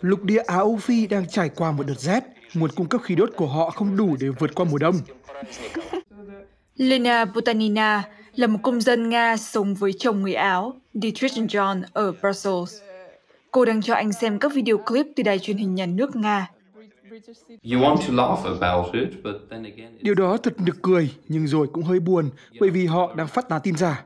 Lục địa Á Âu Phi đang trải qua một đợt rét, nguồn cung cấp khí đốt của họ không đủ để vượt qua mùa đông. Lena Botanina là một công dân Nga sống với chồng người Áo, Dietrich John ở Brussels. Cô đang cho anh xem các video clip từ đài truyền hình nhà nước Nga. Điều đó thật nực cười, nhưng rồi cũng hơi buồn, bởi vì họ đang phát tán tin giả.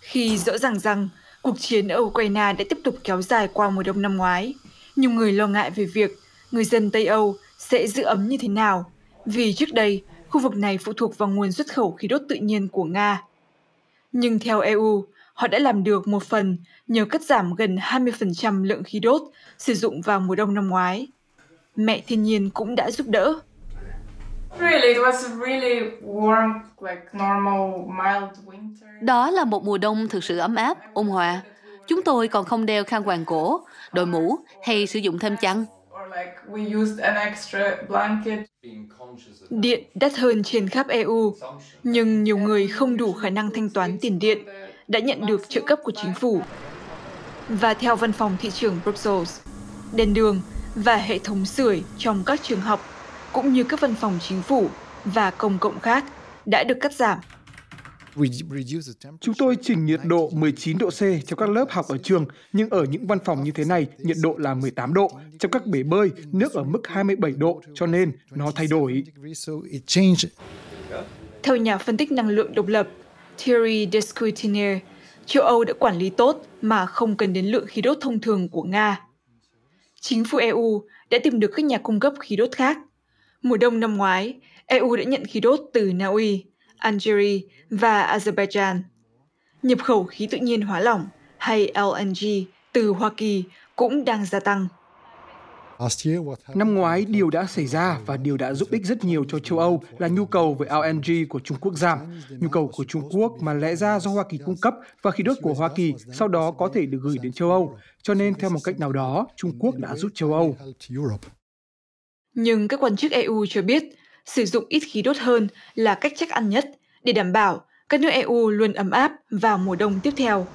Khi rõ ràng rằng Cuộc chiến ở Ukraine đã tiếp tục kéo dài qua mùa đông năm ngoái. Nhiều người lo ngại về việc người dân Tây Âu sẽ giữ ấm như thế nào, vì trước đây khu vực này phụ thuộc vào nguồn xuất khẩu khí đốt tự nhiên của Nga. Nhưng theo EU, họ đã làm được một phần nhờ cắt giảm gần 20% lượng khí đốt sử dụng vào mùa đông năm ngoái. Mẹ thiên nhiên cũng đã giúp đỡ. Đó là một mùa đông thực sự ấm áp, ôn hòa. Chúng tôi còn không đeo khăn quàng cổ, đội mũ hay sử dụng thêm chăn. Điện đắt hơn trên khắp EU, nhưng nhiều người không đủ khả năng thanh toán tiền điện, đã nhận được trợ cấp của chính phủ. Và theo văn phòng thị trường Brussels, đèn đường và hệ thống sưởi trong các trường học cũng như các văn phòng chính phủ và công cộng khác đã được cắt giảm. Chúng tôi chỉnh nhiệt độ 19 độ C cho các lớp học ở trường, nhưng ở những văn phòng như thế này, nhiệt độ là 18 độ. Trong các bể bơi, nước ở mức 27 độ, cho nên nó thay đổi. Theo nhà phân tích năng lượng độc lập Thierry Descoutinier, châu Âu đã quản lý tốt mà không cần đến lượng khí đốt thông thường của Nga. Chính phủ EU đã tìm được các nhà cung cấp khí đốt khác Mùa đông năm ngoái, EU đã nhận khí đốt từ Na Uy, Algeria và Azerbaijan. Nhập khẩu khí tự nhiên hóa lỏng hay LNG từ Hoa Kỳ cũng đang gia tăng. Năm ngoái, điều đã xảy ra và điều đã giúp ích rất nhiều cho châu Âu là nhu cầu về LNG của Trung Quốc giảm. Nhu cầu của Trung Quốc mà lẽ ra do Hoa Kỳ cung cấp và khí đốt của Hoa Kỳ sau đó có thể được gửi đến châu Âu. Cho nên, theo một cách nào đó, Trung Quốc đã giúp châu Âu nhưng các quan chức eu cho biết sử dụng ít khí đốt hơn là cách chắc ăn nhất để đảm bảo các nước eu luôn ấm áp vào mùa đông tiếp theo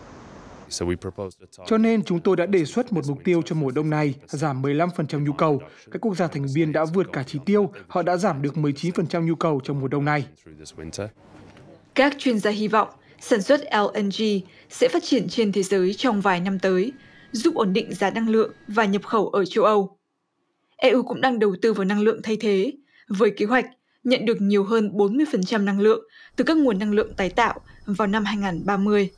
cho nên chúng tôi đã đề xuất một mục tiêu cho mùa đông này giảm 15% nhu cầu. Các quốc gia thành viên đã vượt cả chỉ tiêu, họ đã giảm được 19% nhu cầu trong mùa đông này. Các chuyên gia hy vọng sản xuất LNG sẽ phát triển trên thế giới trong vài năm tới, giúp ổn định giá năng lượng và nhập khẩu ở châu Âu. EU cũng đang đầu tư vào năng lượng thay thế, với kế hoạch nhận được nhiều hơn 40% năng lượng từ các nguồn năng lượng tái tạo vào năm 2030.